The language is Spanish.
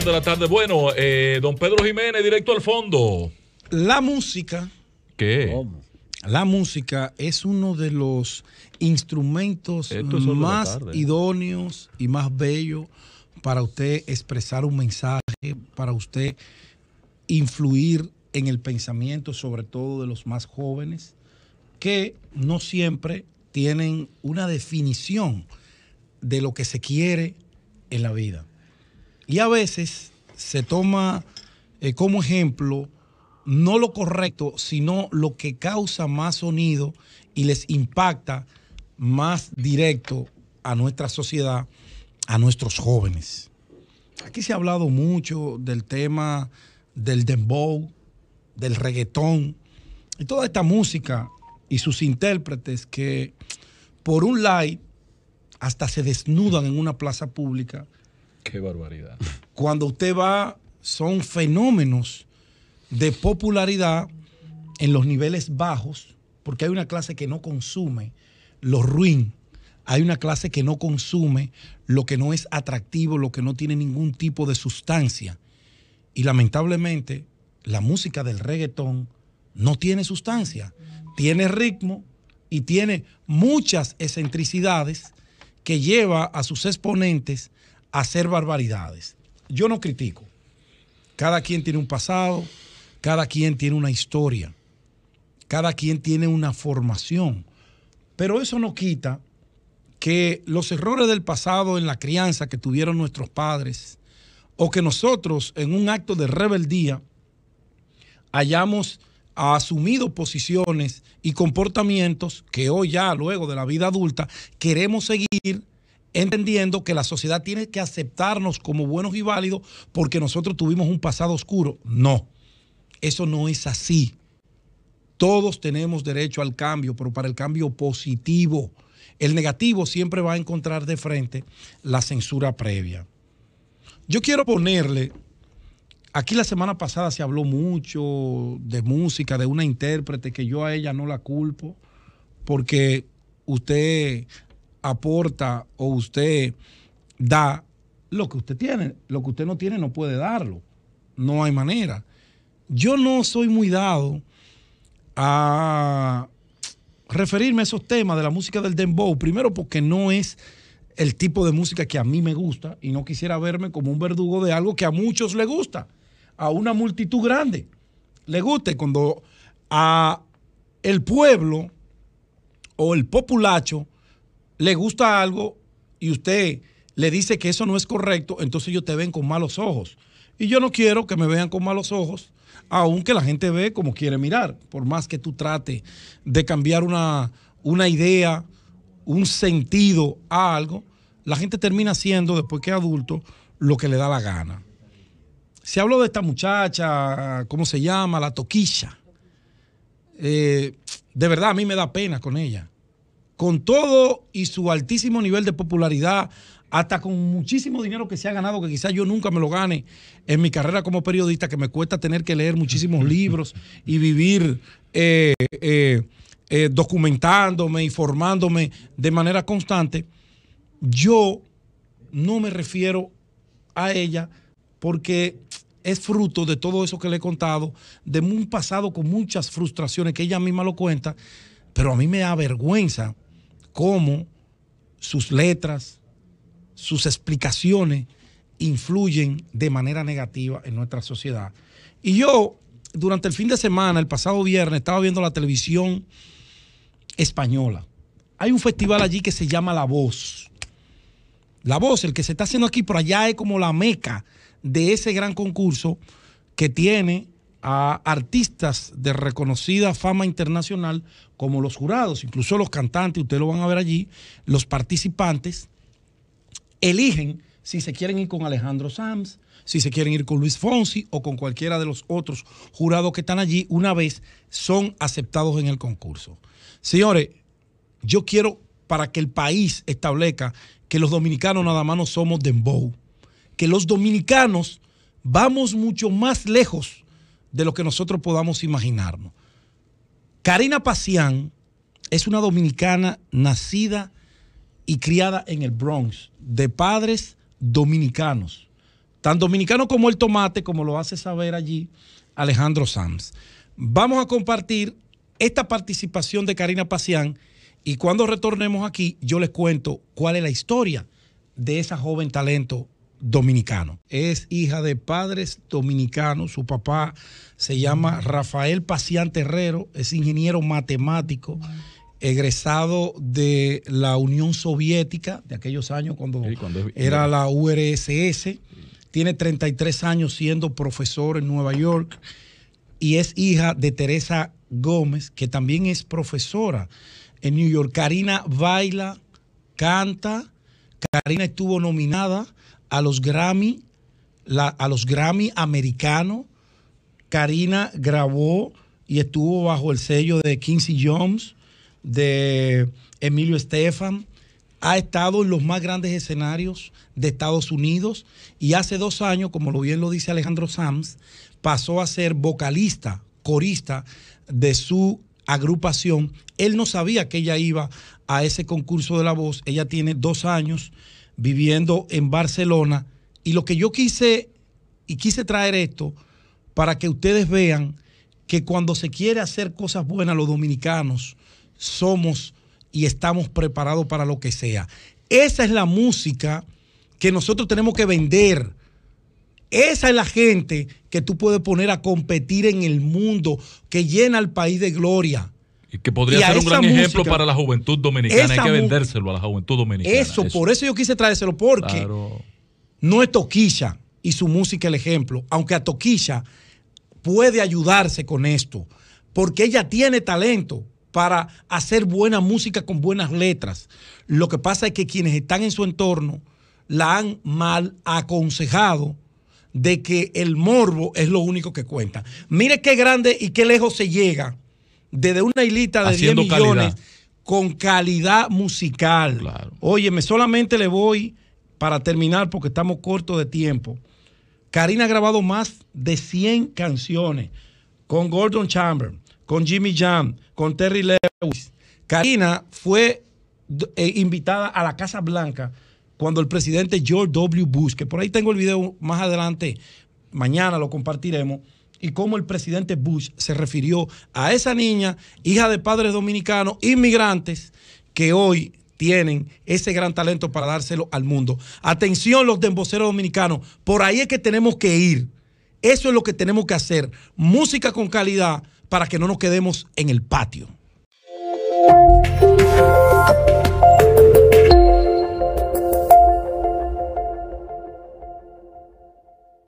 de la tarde. Bueno, eh, don Pedro Jiménez, directo al fondo. La música. ¿Qué? La música es uno de los instrumentos más ¿eh? idóneos y más bellos para usted expresar un mensaje, para usted influir en el pensamiento, sobre todo de los más jóvenes, que no siempre tienen una definición de lo que se quiere en la vida. Y a veces se toma eh, como ejemplo no lo correcto, sino lo que causa más sonido y les impacta más directo a nuestra sociedad, a nuestros jóvenes. Aquí se ha hablado mucho del tema del dembow, del reggaetón y toda esta música y sus intérpretes que por un like hasta se desnudan en una plaza pública Qué barbaridad. Cuando usted va, son fenómenos de popularidad en los niveles bajos, porque hay una clase que no consume lo ruin, hay una clase que no consume lo que no es atractivo, lo que no tiene ningún tipo de sustancia. Y lamentablemente, la música del reggaetón no tiene sustancia, tiene ritmo y tiene muchas excentricidades que lleva a sus exponentes hacer barbaridades. Yo no critico. Cada quien tiene un pasado, cada quien tiene una historia, cada quien tiene una formación. Pero eso no quita que los errores del pasado en la crianza que tuvieron nuestros padres o que nosotros en un acto de rebeldía hayamos asumido posiciones y comportamientos que hoy ya, luego de la vida adulta, queremos seguir entendiendo que la sociedad tiene que aceptarnos como buenos y válidos porque nosotros tuvimos un pasado oscuro. No, eso no es así. Todos tenemos derecho al cambio, pero para el cambio positivo. El negativo siempre va a encontrar de frente la censura previa. Yo quiero ponerle, aquí la semana pasada se habló mucho de música, de una intérprete que yo a ella no la culpo, porque usted aporta o usted da lo que usted tiene. Lo que usted no tiene no puede darlo. No hay manera. Yo no soy muy dado a referirme a esos temas de la música del dembow, primero porque no es el tipo de música que a mí me gusta y no quisiera verme como un verdugo de algo que a muchos le gusta, a una multitud grande le guste cuando a el pueblo o el populacho le gusta algo y usted le dice que eso no es correcto, entonces ellos te ven con malos ojos. Y yo no quiero que me vean con malos ojos, aunque la gente ve como quiere mirar, por más que tú trates de cambiar una, idea, un sentido a algo, la gente termina siendo, después que es adulto, lo que le da la gana. Si hablo de esta muchacha, ¿cómo se llama? La toquilla. Eh, de verdad, a mí me da pena con ella con todo y su altísimo nivel de popularidad, hasta con muchísimo dinero que se ha ganado, que quizás yo nunca me lo gane en mi carrera como periodista, que me cuesta tener que leer muchísimos libros y vivir eh, eh, eh, documentándome, informándome de manera constante, yo no me refiero a ella porque es fruto de todo eso que le he contado, de un pasado con muchas frustraciones que ella misma lo cuenta, pero a mí me da vergüenza cómo sus letras, sus explicaciones influyen de manera negativa en nuestra sociedad. Y yo, durante el fin de semana, el pasado viernes, estaba viendo la televisión española. Hay un festival allí que se llama La Voz. La Voz, el que se está haciendo aquí por allá, es como la meca de ese gran concurso que tiene a artistas de reconocida fama internacional como los jurados, incluso los cantantes, ustedes lo van a ver allí, los participantes eligen si se quieren ir con Alejandro Sams, si se quieren ir con Luis Fonsi o con cualquiera de los otros jurados que están allí una vez son aceptados en el concurso. Señores, yo quiero para que el país establezca que los dominicanos nada más no somos dembow, que los dominicanos vamos mucho más lejos de lo que nosotros podamos imaginarnos. Karina Pacián es una dominicana nacida y criada en el Bronx, de padres dominicanos, tan dominicano como el tomate, como lo hace saber allí Alejandro Sams. Vamos a compartir esta participación de Karina Pacián y cuando retornemos aquí yo les cuento cuál es la historia de esa joven talento dominicano. Es hija de padres dominicanos. Su papá se llama Rafael Pacián Terrero, es ingeniero matemático, egresado de la Unión Soviética, de aquellos años cuando, era la URSS. Tiene 33 años siendo profesor en Nueva York y es hija de Teresa Gómez, que también es profesora en New York. Karina baila, canta. Karina estuvo nominada a los Grammy, a los Grammy americanos. Karina grabó y estuvo bajo el sello de Quincy Jones, de Emilio Estefan. Ha estado en los más grandes escenarios de Estados Unidos y hace dos años, como lo bien lo dice Alejandro Sams, pasó a ser vocalista, corista de su agrupación. Él no sabía que ella iba a ese concurso de la voz. Ella tiene dos años viviendo en Barcelona. Y lo que yo quise, y quise traer esto para que ustedes vean que cuando se quiere hacer cosas buenas los dominicanos, somos y estamos preparados para lo que sea. Esa es la música que nosotros tenemos que vender. Esa es la gente que tú puedes poner a competir en el mundo, que llena al país de gloria. Que podría ser un gran ejemplo para la juventud dominicana. Hay que vendérselo a la juventud dominicana. Eso, por eso yo quise traérselo, porque no es Toquilla y su música el ejemplo, aunque a Toquilla puede ayudarse con esto, porque ella tiene talento para hacer buena música con buenas letras. Lo que pasa es que quienes están en su entorno la han mal aconsejado de que el morbo es lo único que cuenta. Mire qué grande y qué lejos se llega desde una hilita de 10 millones con calidad musical. Óyeme, solamente le voy para terminar porque estamos cortos de tiempo. Karina ha grabado más de 100 canciones con Gordon Chamber, con Jimmy Jam, con Terry Lewis. Karina fue eh, invitada a la Casa Blanca cuando el presidente George W. Bush, que por ahí tengo el video más adelante, mañana lo compartiremos, y cómo el presidente Bush se refirió a esa niña, hija de padres dominicanos, inmigrantes, que hoy tienen ese gran talento para dárselo al mundo. Atención los demboceros dominicanos, por ahí es que tenemos que ir. Eso es lo que tenemos que hacer. Música con calidad para que no nos quedemos en el patio.